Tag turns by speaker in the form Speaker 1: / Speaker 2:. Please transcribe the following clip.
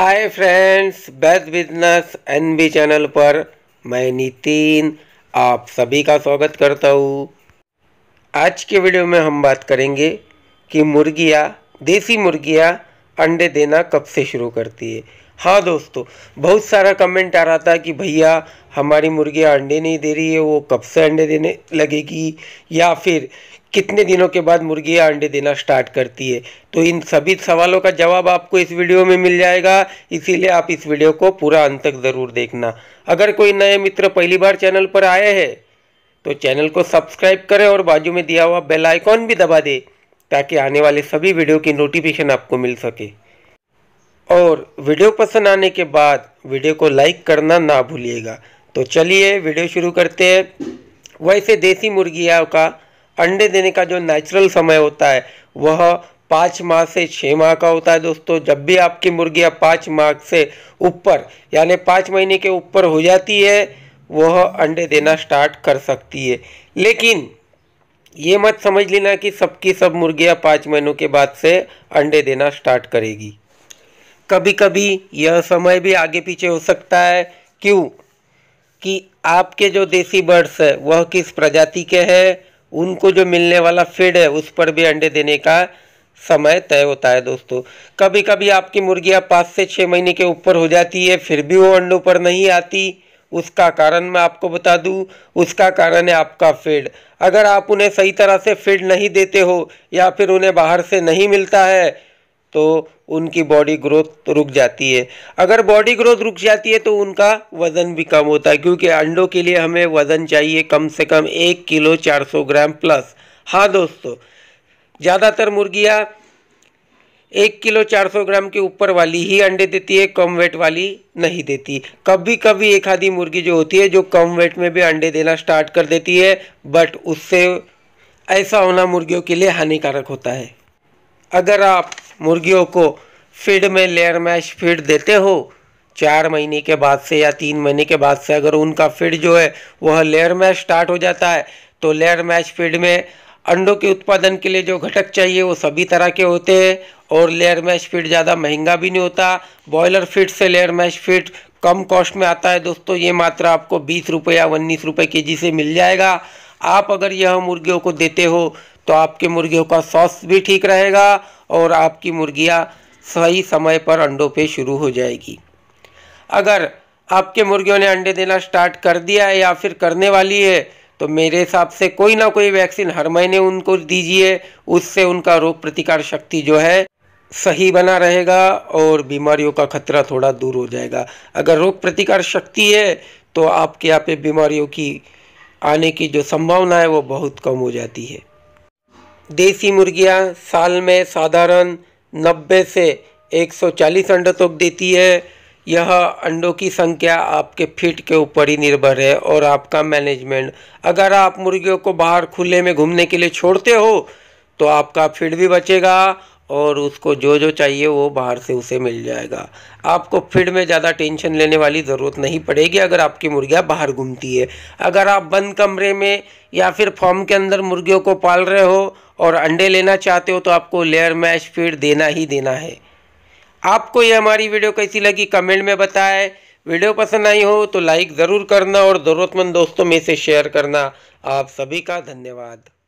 Speaker 1: हाय friends best business NB channel पर मैं नितिन आप सभी का स्वागत करता हूँ आज के वीडियो में हम बात करेंगे कि मुर्गियाँ देसी मुर्गियाँ अंडे देना कब से शुरू करती है हाँ दोस्तों बहुत सारा कमेंट आ रहा था कि भैया हमारी मुर्गियाँ अंडे नहीं दे रही है वो कब से अंडे देने लगेगी या फिर कितने दिनों के बाद मुर्गियाँ अंडे देना स्टार्ट करती है तो इन सभी सवालों का जवाब आपको इस वीडियो में मिल जाएगा इसीलिए आप इस वीडियो को पूरा अंत तक ज़रूर देखना अगर कोई नए मित्र पहली बार चैनल पर आए हैं तो चैनल को सब्सक्राइब करें और बाजू में दिया हुआ बेल आइकॉन भी दबा दें ताकि आने वाले सभी वीडियो की नोटिफिकेशन आपको मिल सके और वीडियो पसंद आने के बाद वीडियो को लाइक करना ना भूलिएगा तो चलिए वीडियो शुरू करते हैं वैसे देसी मुर्गियों का अंडे देने का जो नेचुरल समय होता है वह पाँच माह से छः माह का होता है दोस्तों जब भी आपकी मुर्गियाँ पाँच माह से ऊपर यानी पाँच महीने के ऊपर हो जाती है वह अंडे देना स्टार्ट कर सकती है लेकिन ये मत समझ लेना कि सबकी सब, सब मुर्गियाँ पाँच महीनों के बाद से अंडे देना स्टार्ट करेगी कभी कभी यह समय भी आगे पीछे हो सकता है क्यों कि आपके जो देसी बर्ड्स है वह किस प्रजाति के हैं उनको जो मिलने वाला फीड है उस पर भी अंडे देने का समय तय होता है दोस्तों कभी कभी आपकी मुर्गियाँ पाँच से छः महीने के ऊपर हो जाती है फिर भी वो अंडों पर नहीं आती उसका कारण मैं आपको बता दूं उसका कारण है आपका फीड अगर आप उन्हें सही तरह से फीड नहीं देते हो या फिर उन्हें बाहर से नहीं मिलता है तो उनकी बॉडी ग्रोथ तो रुक जाती है अगर बॉडी ग्रोथ रुक जाती है तो उनका वज़न भी कम होता है क्योंकि अंडों के लिए हमें वज़न चाहिए कम से कम एक किलो चार सौ ग्राम प्लस हाँ दोस्तों ज़्यादातर मुर्गियाँ एक किलो 400 ग्राम के ऊपर वाली ही अंडे देती है कम वेट वाली नहीं देती कभी कभी एक आधी मुर्गी जो होती है जो कम वेट में भी अंडे देना स्टार्ट कर देती है बट उससे ऐसा होना मुर्गियों के लिए हानिकारक होता है अगर आप मुर्गियों को फीड में लेयर मैश फीड देते हो चार महीने के बाद से या तीन महीने के बाद से अगर उनका फीड जो है वह लेयर मैश स्टार्ट हो जाता है तो लेयर मैश फीड में अंडों के उत्पादन के लिए जो घटक चाहिए वो सभी तरह के होते हैं और लेयर मैश फिट ज़्यादा महंगा भी नहीं होता बॉयलर फिट से लेयर मैश फिट कम कॉस्ट में आता है दोस्तों ये मात्रा आपको बीस रुपये या उन्नीस रुपये के जी से मिल जाएगा आप अगर यह मुर्गियों को देते हो तो आपके मुर्गियों का सॉस भी ठीक रहेगा और आपकी मुर्गियाँ सही समय पर अंडों पे शुरू हो जाएगी अगर आपके मुर्गियों ने अंडे देना स्टार्ट कर दिया है या फिर करने वाली है तो मेरे हिसाब से कोई ना कोई वैक्सीन हर महीने उनको दीजिए उससे उनका रोग प्रतिकार शक्ति जो है सही बना रहेगा और बीमारियों का खतरा थोड़ा दूर हो जाएगा अगर रोग प्रतिकार शक्ति है तो आपके यहाँ पे बीमारियों की आने की जो संभावना है वो बहुत कम हो जाती है देसी मुर्गियाँ साल में साधारण 90 से 140 अंडे तक देती है यह अंडों की संख्या आपके फिट के ऊपर ही निर्भर है और आपका मैनेजमेंट अगर आप मुर्गियों को बाहर खुले में घूमने के लिए छोड़ते हो तो आपका फिट भी बचेगा और उसको जो जो चाहिए वो बाहर से उसे मिल जाएगा आपको फीड में ज़्यादा टेंशन लेने वाली ज़रूरत नहीं पड़ेगी अगर आपकी मुर्गियाँ बाहर घूमती है अगर आप बंद कमरे में या फिर फॉर्म के अंदर मुर्गियों को पाल रहे हो और अंडे लेना चाहते हो तो आपको लेयर मैश फीड देना ही देना है आपको ये हमारी वीडियो कैसी लगी कमेंट में बताएं वीडियो पसंद आई हो तो लाइक ज़रूर करना और ज़रूरतमंद दोस्तों में से शेयर करना आप सभी का धन्यवाद